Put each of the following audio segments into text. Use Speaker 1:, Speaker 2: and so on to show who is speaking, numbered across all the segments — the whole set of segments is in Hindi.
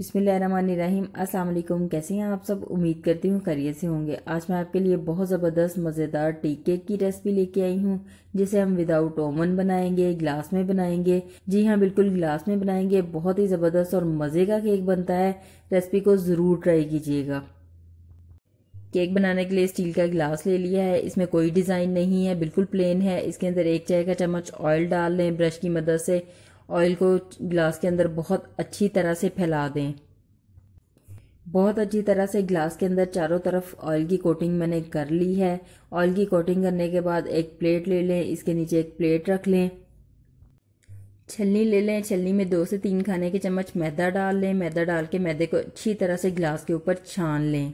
Speaker 1: बिसमीम असलम कैसे हैं आप सब उम्मीद करती हूँ खैरियत से होंगे आज मैं आपके लिए बहुत ज़बरदस्त मज़ेदार टी केक की रेसिपी लेके आई हूँ जिसे हम विदाउट ओवन बनाएंगे ग्लास में बनाएंगे जी हाँ बिल्कुल ग्लास में बनाएंगे बहुत ही ज़बरदस्त और मज़े का केक बनता है रेसिपी को ज़रूर ट्राई कीजिएगा केक बनाने के लिए स्टील का गिलास ले लिया है इसमें कोई डिज़ाइन नहीं है बिल्कुल प्लेन है इसके अंदर एक चाय का चम्मच ऑयल डाल लें ब्रश की मदद से ऑयल को गिलास के अंदर बहुत अच्छी तरह से फैला दें बहुत अच्छी तरह से गिलास के अंदर चारों तरफ ऑयल की कोटिंग मैंने कर ली है ऑयल की कोटिंग करने के बाद एक प्लेट ले लें इसके नीचे एक प्लेट रख लें छलनी ले लें छलनी में दो से तीन खाने के चम्मच मैदा डाल लें मैदा डाल के मैदे को अच्छी तरह से गिलास के ऊपर छान लें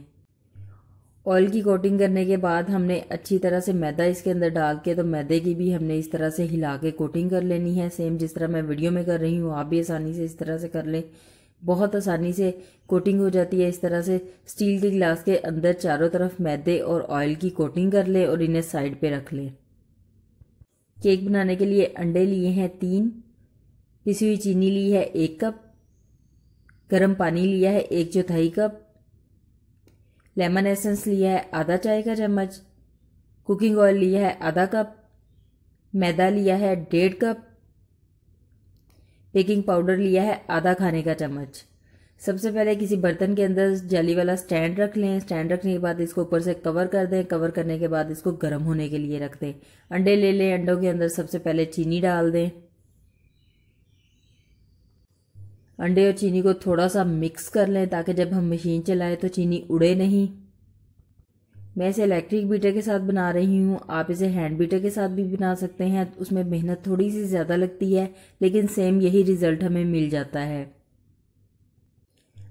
Speaker 1: ऑयल की कोटिंग करने के बाद हमने अच्छी तरह से मैदा इसके अंदर डाल के तो मैदे की भी हमने इस तरह से हिला के कोटिंग कर लेनी है सेम जिस तरह मैं वीडियो में कर रही हूँ आप भी आसानी से इस तरह से कर लें बहुत आसानी से कोटिंग हो जाती है इस तरह से स्टील के गिलास के अंदर चारों तरफ मैदे और ऑयल की कोटिंग कर लें और इन्हें साइड पर रख लें केक बनाने के लिए अंडे लिए हैं तीन पिसी हुई चीनी ली है एक कप गर्म पानी लिया है एक चौथाई कप लेमन एसेंस लिया है आधा चाय का चम्मच कुकिंग ऑयल लिया है आधा कप मैदा लिया है डेढ़ कप बेकिंग पाउडर लिया है आधा खाने का चम्मच सबसे पहले किसी बर्तन के अंदर जाली वाला स्टैंड रख लें स्टैंड रखने के बाद इसको ऊपर से कवर कर दें कवर करने के बाद इसको गर्म होने के लिए रख दें अंडे ले लें अंडों के अंदर सबसे पहले चीनी डाल दें अंडे और चीनी को थोड़ा सा मिक्स कर लें ताकि जब हम मशीन चलाएं तो चीनी उड़े नहीं मैं इसे इलेक्ट्रिक बीटर के साथ बना रही हूँ आप इसे हैंड बीटर के साथ भी बना सकते हैं उसमें मेहनत थोड़ी सी ज़्यादा लगती है लेकिन सेम यही रिज़ल्ट हमें मिल जाता है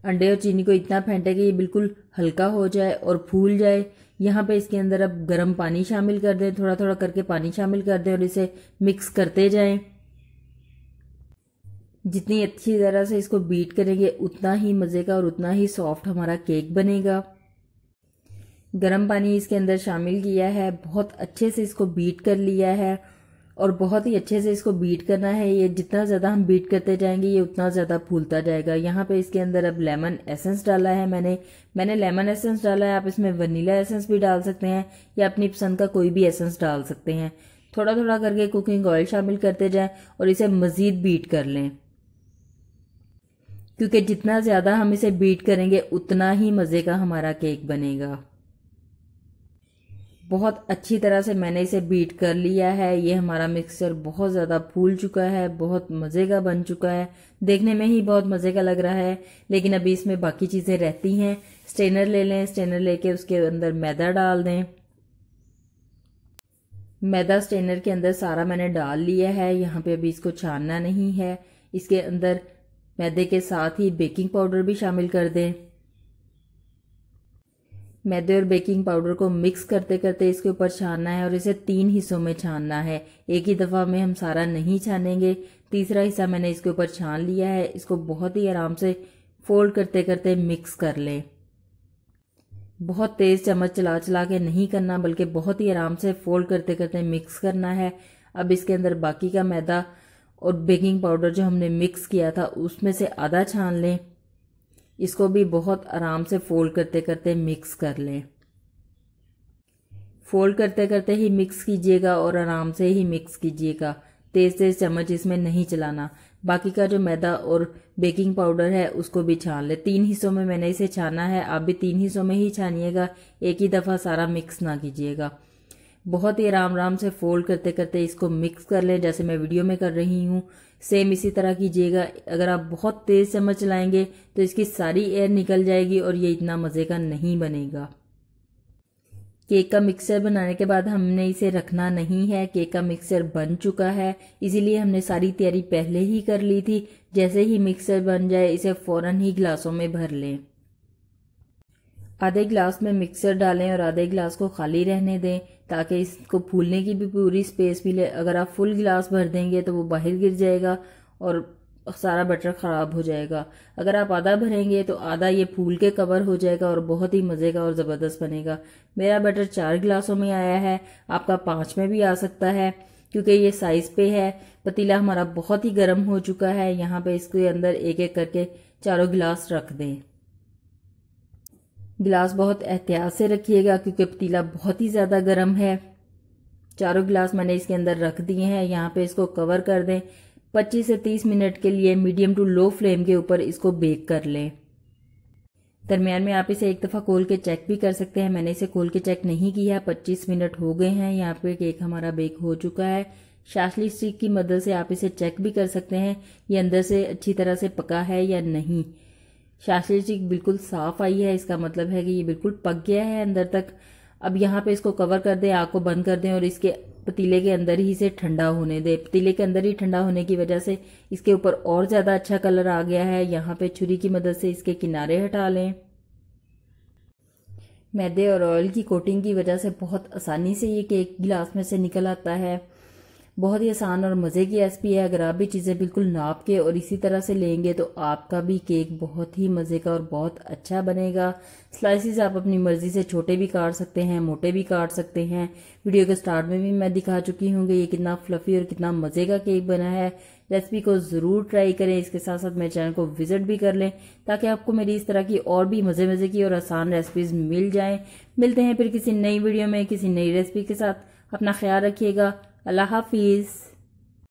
Speaker 1: अंडे और चीनी को इतना फेंटे कि ये बिल्कुल हल्का हो जाए और फूल जाए यहाँ पे इसके अंदर अब गर्म पानी शामिल कर दें थोड़ा थोड़ा करके पानी शामिल कर दें और इसे मिक्स करते जाएं जितनी अच्छी तरह से इसको बीट करेंगे उतना ही मज़े का और उतना ही सॉफ्ट हमारा केक बनेगा गर्म पानी इसके अंदर शामिल किया है बहुत अच्छे से इसको बीट कर लिया है और बहुत ही अच्छे से इसको बीट करना है ये जितना ज़्यादा हम बीट करते जाएंगे ये उतना ज़्यादा फूलता जाएगा यहाँ पे इसके अंदर अब लेमन एसेंस डाला है मैंने मैंने लेमन एसेंस डाला है आप इसमें वनीला एसेंस भी डाल सकते हैं या अपनी पसंद का कोई भी एसेंस डाल सकते हैं थोड़ा थोड़ा करके कुकिंग ऑयल शामिल करते जाएं और इसे मज़ीद बीट कर लें क्योंकि जितना ज़्यादा हम इसे बीट करेंगे उतना ही मज़े का हमारा केक बनेगा बहुत अच्छी तरह से मैंने इसे बीट कर लिया है ये हमारा मिक्सचर बहुत ज़्यादा फूल चुका है बहुत मज़े का बन चुका है देखने में ही बहुत मज़े का लग रहा है लेकिन अभी इसमें बाकी चीज़ें रहती हैं स्टेनर ले लें स्टेनर लेके उसके अंदर मैदा डाल दें मैदा स्टेनर के अंदर सारा मैंने डाल लिया है यहाँ पे अभी इसको छानना नहीं है इसके अंदर मैदे के साथ ही बेकिंग पाउडर भी शामिल कर दें मैदे और बेकिंग पाउडर को मिक्स करते करते इसके ऊपर छानना है और इसे तीन हिस्सों में छानना है एक ही दफ़ा में हम सारा नहीं छानेंगे तीसरा हिस्सा मैंने इसके ऊपर छान लिया है इसको बहुत ही आराम से फोल्ड करते करते मिक्स कर लें बहुत तेज़ चम्मच चला चला के नहीं करना बल्कि बहुत ही आराम से फोल्ड करते करते मिक्स करना है अब इसके अंदर बाकी का मैदा और बेकिंग पाउडर जो हमने मिक्स किया था उसमें से आधा छान लें इसको भी बहुत आराम से फोल्ड करते करते मिक्स कर लें फोल्ड करते करते ही मिक्स कीजिएगा और आराम से ही मिक्स कीजिएगा तेज़ तेज़ चम्मच इसमें नहीं चलाना बाकी का जो मैदा और बेकिंग पाउडर है उसको भी छान लें तीन हिस्सों में मैंने इसे छाना है आप भी तीन हिस्सों में ही छानिएगा एक ही दफ़ा सारा मिक्स ना कीजिएगा बहुत ही आराम आराम से फोल्ड करते करते इसको मिक्स कर लें जैसे मैं वीडियो में कर रही हूँ सेम इसी तरह कीजिएगा अगर आप बहुत तेज़ चम्मच चलाएंगे तो इसकी सारी एयर निकल जाएगी और ये इतना मज़े का नहीं बनेगा केक का मिक्सर बनाने के बाद हमने इसे रखना नहीं है केक का मिक्सर बन चुका है इसीलिए हमने सारी तैयारी पहले ही कर ली थी जैसे ही मिक्सर बन जाए इसे फ़ौरन ही गिलासों में भर लें आधे गिलास में मिक्सर डालें और आधे गिलास को खाली रहने दें ताकि इसको फूलने की भी पूरी स्पेस मिले अगर आप फुल गिलास भर देंगे तो वो बाहर गिर जाएगा और सारा बटर ख़राब हो जाएगा अगर आप आधा भरेंगे तो आधा ये फूल के कवर हो जाएगा और बहुत ही मज़े का और ज़बरदस्त बनेगा मेरा बटर चार गिलासों में आया है आपका पाँच में भी आ सकता है क्योंकि ये साइज़ पे है पतीला हमारा बहुत ही गर्म हो चुका है यहाँ पे इसके अंदर एक एक करके चारों गिलास रख दें गिलास बहुत एहतियात से रखिएगा क्योंकि पतीला बहुत ही ज़्यादा गर्म है चारों गिलास मैंने इसके अंदर रख दिए हैं यहाँ पे इसको कवर कर दें 25 से 30 मिनट के लिए मीडियम टू लो फ्लेम के ऊपर इसको बेक कर लें दरमियान में आप इसे एक दफ़ा खोल के चेक भी कर सकते हैं मैंने इसे खोल के चेक नहीं किया पच्चीस मिनट हो गए हैं यहाँ पे केक हमारा बेक हो चुका है शाशली स्टिक की मदद से आप इसे चेक भी कर सकते हैं ये अंदर से अच्छी तरह से पका है या नहीं शाशली चीक बिल्कुल साफ आई है इसका मतलब है कि ये बिल्कुल पक गया है अंदर तक अब यहाँ पे इसको कवर कर दें आग को बंद कर दें और इसके पतीले के अंदर ही से ठंडा होने दें पतीले के अंदर ही ठंडा होने की वजह से इसके ऊपर और ज़्यादा अच्छा कलर आ गया है यहाँ पे छुरी की मदद से इसके किनारे हटा लें मैदे और ऑयल की कोटिंग की वजह से बहुत आसानी से ये केक गिलास में से निकल आता है बहुत ही आसान और मज़े की रेसिपी है अगर आप भी चीज़ें बिल्कुल नाप के और इसी तरह से लेंगे तो आपका भी केक बहुत ही मज़े का और बहुत अच्छा बनेगा स्लाइसिस आप अपनी मर्ज़ी से छोटे भी काट सकते हैं मोटे भी काट सकते हैं वीडियो के स्टार्ट में भी मैं दिखा चुकी हूँ कि ये कितना फ्लफ़ी और कितना मज़े का केक बना है रेसिपी को ज़रूर ट्राई करें इसके साथ साथ मेरे चैनल को विजिट भी कर लें ताकि आपको मेरी इस तरह की और भी मज़े मज़े की और आसान रेसिपीज़ मिल जाएं मिलते हैं फिर किसी नई वीडियो में किसी नई रेसिपी के साथ अपना ख्याल रखिएगा الله حافظ